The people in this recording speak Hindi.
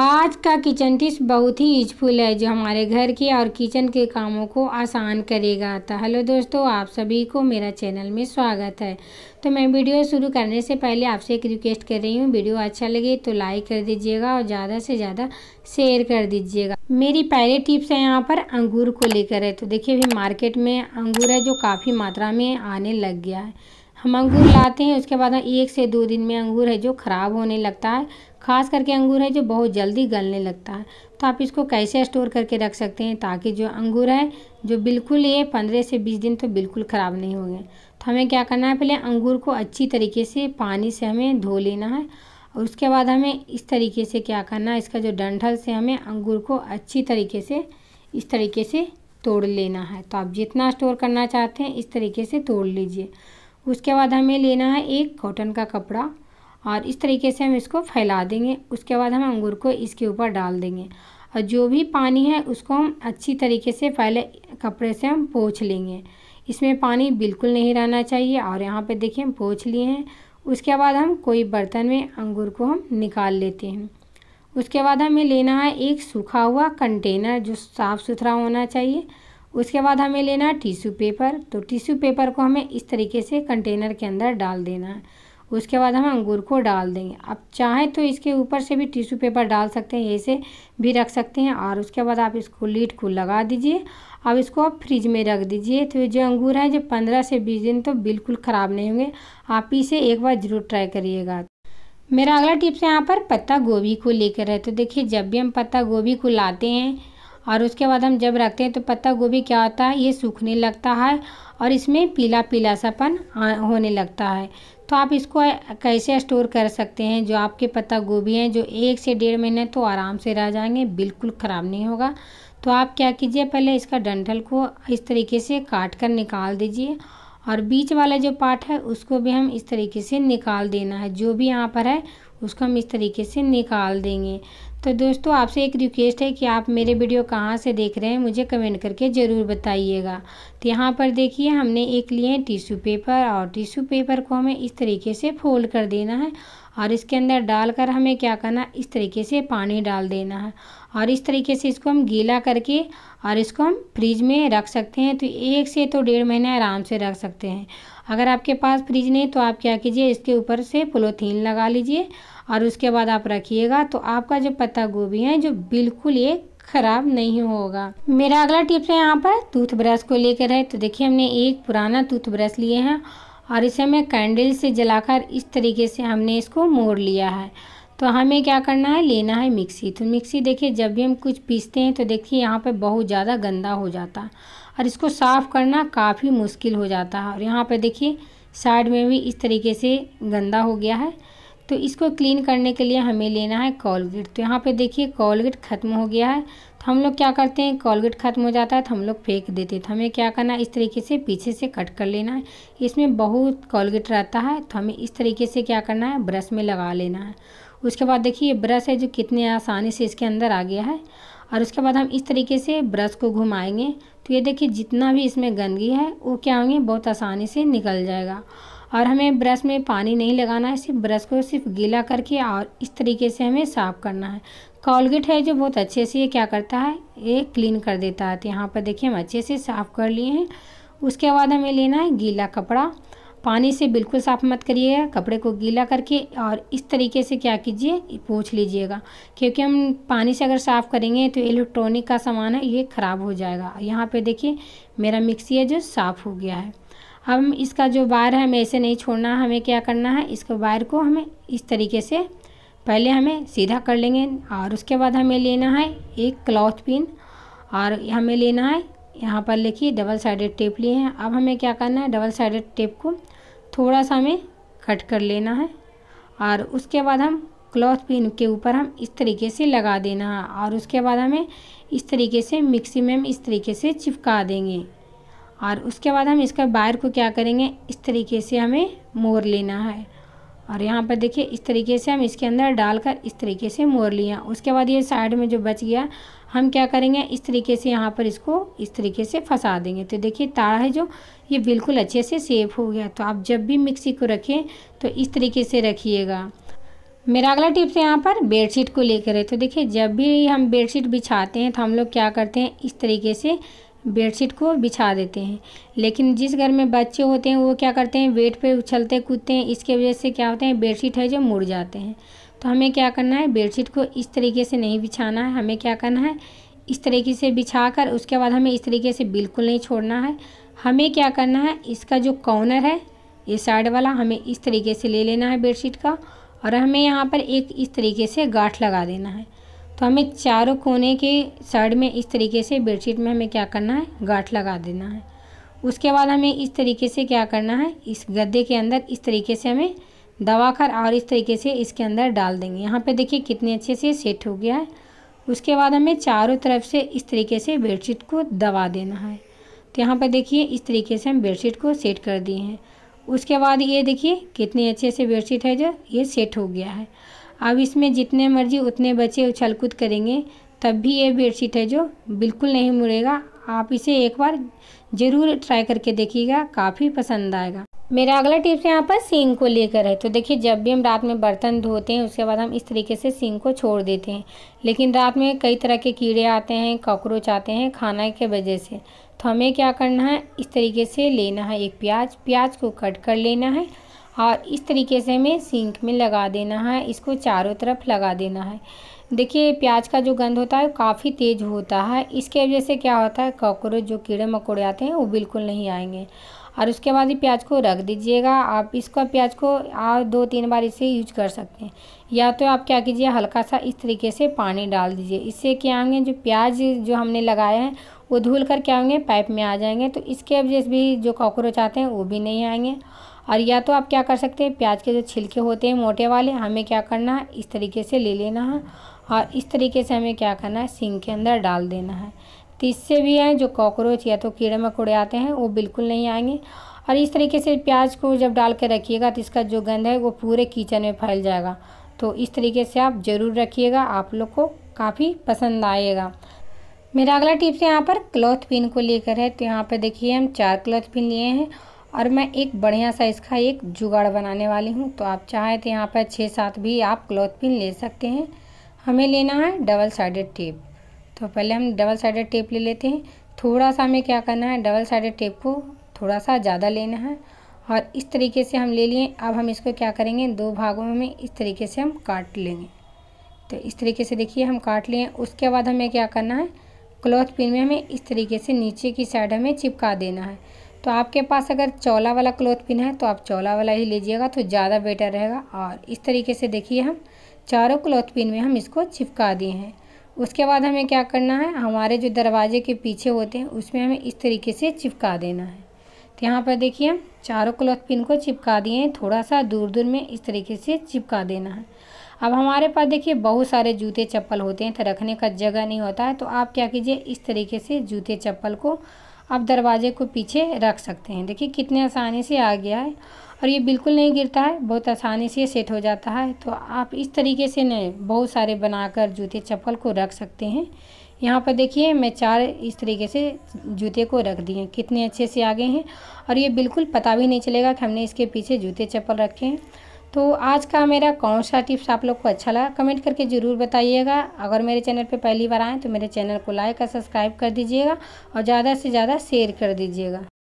आज का किचन टिप्स बहुत ही यूजफुल है जो हमारे घर के और किचन के कामों को आसान करेगा तो हेलो दोस्तों आप सभी को मेरा चैनल में स्वागत है तो मैं वीडियो शुरू करने से पहले आपसे एक रिक्वेस्ट कर रही हूँ वीडियो अच्छा लगे तो लाइक कर दीजिएगा और ज़्यादा से ज़्यादा शेयर कर दीजिएगा मेरी पहले टिप्स है यहाँ पर अंगूर को लेकर है तो देखिए अभी मार्केट में अंगूर है जो काफ़ी मात्रा में आने लग गया है हम अंगूर लाते हैं उसके बाद एक से दो दिन में अंगूर है जो ख़राब होने लगता है खास करके अंगूर है जो बहुत जल्दी गलने लगता है तो आप इसको कैसे स्टोर करके रख सकते हैं ताकि जो अंगूर है जो बिल्कुल ये पंद्रह से बीस दिन तो बिल्कुल ख़राब नहीं होंगे तो हमें क्या करना है पहले अंगूर को अच्छी तरीके से पानी से हमें धो लेना है और उसके बाद हमें इस तरीके से क्या करना है इसका जो डंठल से हमें अंगूर को अच्छी तरीके से इस तरीके से तोड़ लेना है तो आप जितना स्टोर करना चाहते हैं इस तरीके से तोड़ लीजिए उसके बाद हमें लेना है एक कॉटन का कपड़ा और इस तरीके से हम इसको फैला देंगे उसके बाद हम अंगूर को इसके ऊपर डाल देंगे और जो भी पानी है उसको हम अच्छी तरीके से पहले कपड़े से हम पोछ लेंगे इसमें पानी बिल्कुल नहीं रहना चाहिए और यहाँ पे देखिए हम पोछ लिए हैं उसके बाद हम कोई बर्तन में अंगूर को हम निकाल लेते हैं उसके बाद हमें लेना है एक सूखा हुआ कंटेनर जो साफ़ सुथरा होना चाहिए उसके बाद हमें लेना है टिश्यू पेपर तो टिश्यू पेपर को हमें इस तरीके से कंटेनर के अंदर डाल देना है उसके बाद हम अंगूर को डाल देंगे आप चाहें तो इसके ऊपर से भी टिश्यू पेपर डाल सकते हैं ऐसे भी रख सकते हैं और उसके बाद आप इसको लीड को लगा दीजिए अब इसको आप फ्रिज में रख दीजिए तो जो अंगूर हैं जो पंद्रह से बीस दिन तो बिल्कुल ख़राब नहीं होंगे आप इसे एक बार ज़रूर ट्राई करिएगा मेरा अगला टिप्स यहाँ पर पत्ता गोभी को लेकर है तो देखिए जब भी हम पत्ता गोभी को लाते हैं और उसके बाद हम जब रखते हैं तो पत्ता गोभी क्या होता है ये सूखने लगता है और इसमें पीला पीला सापन होने लगता है तो आप इसको कैसे स्टोर कर सकते हैं जो आपके पत्ता गोभी हैं जो एक से डेढ़ महीने तो आराम से रह जाएंगे बिल्कुल ख़राब नहीं होगा तो आप क्या कीजिए पहले इसका डंठल को इस तरीके से काट कर निकाल दीजिए और बीच वाला जो पार्ट है उसको भी हम इस तरीके से निकाल देना है जो भी यहाँ पर है उसको हम इस तरीके से निकाल देंगे तो दोस्तों आपसे एक रिक्वेस्ट है कि आप मेरे वीडियो कहाँ से देख रहे हैं मुझे कमेंट करके ज़रूर बताइएगा तो यहाँ पर देखिए हमने एक लिए टिश्यू पेपर और टिश्यू पेपर को हमें इस तरीके से फोल्ड कर देना है और इसके अंदर डालकर हमें क्या करना इस तरीके से पानी डाल देना है और इस तरीके से इसको हम गीला करके और इसको हम फ्रिज में रख सकते हैं तो एक से तो डेढ़ महीने आराम से रख सकते हैं अगर आपके पास फ्रिज नहीं तो आप क्या कीजिए इसके ऊपर से पोलोथीन लगा लीजिए और उसके बाद आप रखिएगा तो आपका जो पत्ता गोभी है जो बिल्कुल ये ख़राब नहीं होगा मेरा अगला टिप्स है यहाँ पर टूथब्रश को लेकर है तो देखिए हमने एक पुराना टूथब्रश लिए हैं और इसे हमें कैंडल से जलाकर इस तरीके से हमने इसको मोड़ लिया है तो हमें क्या करना है लेना है मिक्सी तो मिक्सी देखिए जब भी हम कुछ पीसते हैं तो देखिए यहाँ पर बहुत ज़्यादा गंदा हो जाता है और इसको साफ़ करना काफ़ी मुश्किल हो जाता है और यहाँ पर देखिए साइड में भी इस तरीके से गंदा हो गया है तो इसको क्लीन करने के लिए हमें लेना है कॉलगेट तो यहाँ पे देखिए कॉलगेट ख़त्म हो गया है तो हम लोग क्या करते हैं कॉलगेट ख़त्म हो जाता है तो हम लोग फेंक देते हैं तो हमें क्या करना है इस तरीके से पीछे से कट कर लेना है इसमें बहुत कॉलगेट रहता है तो हमें इस तरीके से क्या करना है ब्रश में लगा लेना है उसके बाद देखिए ये ब्रश है जो कितने आसानी से इसके अंदर आ गया है और उसके बाद हम इस तरीके से ब्रश को घुमाएंगे तो ये देखिए जितना भी इसमें गंदगी है वो क्या होंगे बहुत आसानी से निकल जाएगा और हमें ब्रश में पानी नहीं लगाना है सिर्फ ब्रश को सिर्फ गीला करके और इस तरीके से हमें साफ़ करना है कॉलगेट है जो बहुत अच्छे से ये क्या करता है ये क्लीन कर देता है तो यहाँ पर देखिए हम अच्छे से साफ़ कर लिए हैं उसके बाद हमें लेना है गीला कपड़ा पानी से बिल्कुल साफ़ मत करिएगा कपड़े को गीला करके और इस तरीके से क्या कीजिए पोछ लीजिएगा क्योंकि हम पानी से अगर साफ़ करेंगे तो इलेक्ट्रॉनिक का सामान है ये ख़राब हो जाएगा यहाँ पे देखिए मेरा मिक्सी है जो साफ़ हो गया है हम इसका जो वायर है हमें ऐसे नहीं छोड़ना हमें क्या करना है इसको वायर को हमें इस तरीके से पहले हमें सीधा कर लेंगे और उसके बाद हमें लेना है एक क्लॉथ पिन और हमें लेना है यहाँ पर लिखिए डबल साइडेड टेप लिए हैं अब हमें क्या करना है डबल साइडेड टेप को थोड़ा सा हमें कट कर लेना है और उसके बाद हम क्लॉथ पिन के ऊपर हम इस तरीके से लगा देना है और उसके बाद हमें इस तरीके से मिक्सी में हम इस तरीके से चिपका देंगे और उसके बाद हम इसका बायर को क्या करेंगे इस तरीके से हमें मोड़ लेना है और यहाँ पर देखिए इस तरीके से हम इसके अंदर डालकर इस तरीके से मोड़ लिया उसके बाद ये साइड में जो बच गया हम क्या करेंगे इस तरीके से यहाँ पर इसको इस तरीके से फंसा देंगे तो देखिए ताड़ा है जो ये बिल्कुल अच्छे से सेफ हो गया तो आप जब भी मिक्सी को रखें तो इस तरीके से रखिएगा मेरा अगला टिप्स यहाँ पर बेडशीट को लेकर है तो देखिए जब भी हम बेडशीट बिछाते हैं तो हम लोग क्या करते हैं इस तरीके से बेडशीट को बिछा देते हैं लेकिन जिस घर में बच्चे होते हैं वो क्या करते हैं बेड पे उछलते कूदते हैं इसके वजह से क्या होते हैं बेडशीट है जो मुड़ जाते हैं तो हमें क्या करना है बेडशीट को इस तरीके से नहीं बिछाना है हमें क्या करना है इस तरीके से बिछा कर उसके बाद हमें इस तरीके से बिल्कुल नहीं छोड़ना है हमें क्या करना है इसका जो कॉर्नर है ये साइड वाला हमें इस तरीके से ले लेना है बेडशीट का और हमें यहाँ पर एक इस तरीके से गाठ लगा देना है तो हमें चारों कोने के साइड में इस तरीके से बेडशीट में हमें क्या करना है गाठ लगा देना है उसके बाद हमें इस तरीके से क्या करना है इस गद्दे के अंदर इस तरीके से हमें दबा कर और इस तरीके से इसके अंदर डाल देंगे यहाँ पे देखिए कितने अच्छे से सेट हो गया है उसके बाद हमें चारों तरफ से इस तरीके से बेडशीट को दबा देना है तो यहाँ पर देखिए इस तरीके से हम बेडशीट को सेट कर दिए हैं उसके बाद ये देखिए कितने अच्छे से बेडशीट है जो ये सेट हो गया है अब इसमें जितने मर्जी उतने बच्चे उछल कूद करेंगे तब भी ये बेडशीट है जो बिल्कुल नहीं मुड़ेगा आप इसे एक बार ज़रूर ट्राई करके देखिएगा काफ़ी पसंद आएगा मेरा अगला टिप्स यहाँ पर सींग को लेकर है तो देखिए जब भी हम रात में बर्तन धोते हैं उसके बाद हम इस तरीके से सींग को छोड़ देते हैं लेकिन रात में कई तरह के कीड़े आते हैं कॉकरोच आते हैं खाना के वजह से तो हमें क्या करना है इस तरीके से लेना है एक प्याज प्याज को कट कर लेना है और इस तरीके से हमें सिंक में लगा देना है इसको चारों तरफ लगा देना है देखिए प्याज का जो गंध होता है काफ़ी तेज़ होता है इसके वजह से क्या होता है कॉकरोच जो कीड़े मकोड़े आते हैं वो बिल्कुल नहीं आएंगे और उसके बाद ही प्याज को रख दीजिएगा आप इसका प्याज को आप दो तीन बार इसे यूज कर सकते हैं या तो आप क्या कीजिए हल्का सा इस तरीके से पानी डाल दीजिए इससे क्या आएंगे जो प्याज जो हमने लगाए हैं वो धुल कर क्या होंगे पाइप में आ जाएंगे तो इसके वजह से भी जो कॉकरोच आते हैं वो भी नहीं आएंगे और या तो आप क्या कर सकते हैं प्याज के जो छिलके होते हैं मोटे वाले हमें क्या करना है इस तरीके से ले लेना है और इस तरीके से हमें क्या करना है सिंक के अंदर डाल देना है तो इससे भी है जो कॉकरोच या तो कीड़े मकोड़े आते हैं वो बिल्कुल नहीं आएंगे और इस तरीके से प्याज को जब डाल के रखिएगा तो इसका जो गंध है वो पूरे किचन में फैल जाएगा तो इस तरीके से आप ज़रूर रखिएगा आप लोग को काफ़ी पसंद आएगा मेरा अगला टिप्स यहाँ पर क्लॉथ पिन को लेकर है तो यहाँ पर देखिए हम चार क्लॉथ पिन लिए हैं और मैं एक बढ़िया साइज़ का एक जुगाड़ बनाने वाली हूँ तो आप चाहे तो यहाँ पर छः सात भी आप क्लॉथ पिन ले सकते हैं हमें लेना है डबल साइडेड टेप तो पहले हम डबल साइडेड टेप ले लेते हैं थोड़ा सा हमें क्या करना है डबल साइडेड टेप को थोड़ा सा ज़्यादा लेना है और इस तरीके से हम ले लिए अब हम इसको क्या करेंगे दो भागों में इस तरीके से हम काट लेंगे तो इस तरीके से देखिए हम काट लिए उसके बाद हमें क्या करना है क्लॉथ पिन में हमें इस तरीके से नीचे की साइड हमें चिपका देना है तो आपके पास अगर चौला वाला क्लॉथ पिन है तो आप चौला वाला ही लीजिएगा तो ज़्यादा बेटर रहेगा और इस तरीके से देखिए हम चारों क्लॉथ पिन में हम इसको चिपका दिए हैं उसके बाद हमें क्या करना है हमारे जो दरवाजे के पीछे होते हैं उसमें हमें इस तरीके से चिपका देना है तो यहाँ पर देखिए हम चारों क्लॉथ पिन को चिपका दिए हैं थोड़ा सा दूर दूर में इस तरीके से चिपका देना है अब हमारे पास देखिए बहुत सारे जूते चप्पल होते हैं तो रखने का जगह नहीं होता है तो आप क्या कीजिए इस तरीके से जूते चप्पल को आप दरवाजे को पीछे रख सकते हैं देखिए कितने आसानी से आ गया है और ये बिल्कुल नहीं गिरता है बहुत आसानी से सेट हो जाता है तो आप इस तरीके से न बहुत सारे बनाकर जूते चप्पल को रख सकते हैं यहाँ पर देखिए मैं चार इस तरीके से जूते को रख दिए कितने अच्छे से आ गए हैं और ये बिल्कुल पता भी नहीं चलेगा कि हमने इसके पीछे जूते चप्पल रखे हैं तो आज का मेरा कौन सा टिप्स आप लोग को अच्छा लगा कमेंट करके ज़रूर बताइएगा अगर मेरे चैनल पे पहली बार आएँ तो मेरे चैनल को लाइक और सब्सक्राइब कर दीजिएगा और ज़्यादा से ज़्यादा शेयर कर दीजिएगा